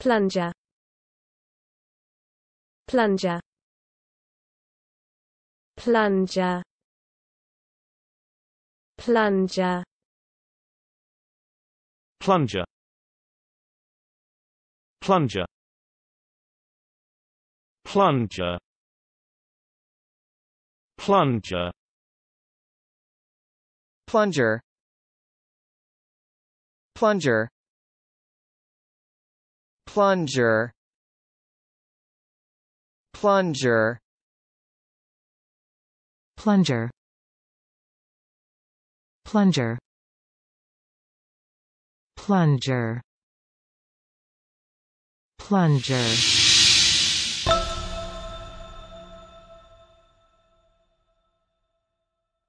plunger plunger plunger plunger plunger plunger plunger plunger plunger plunger plunger plunger plunger plunger plunger plunger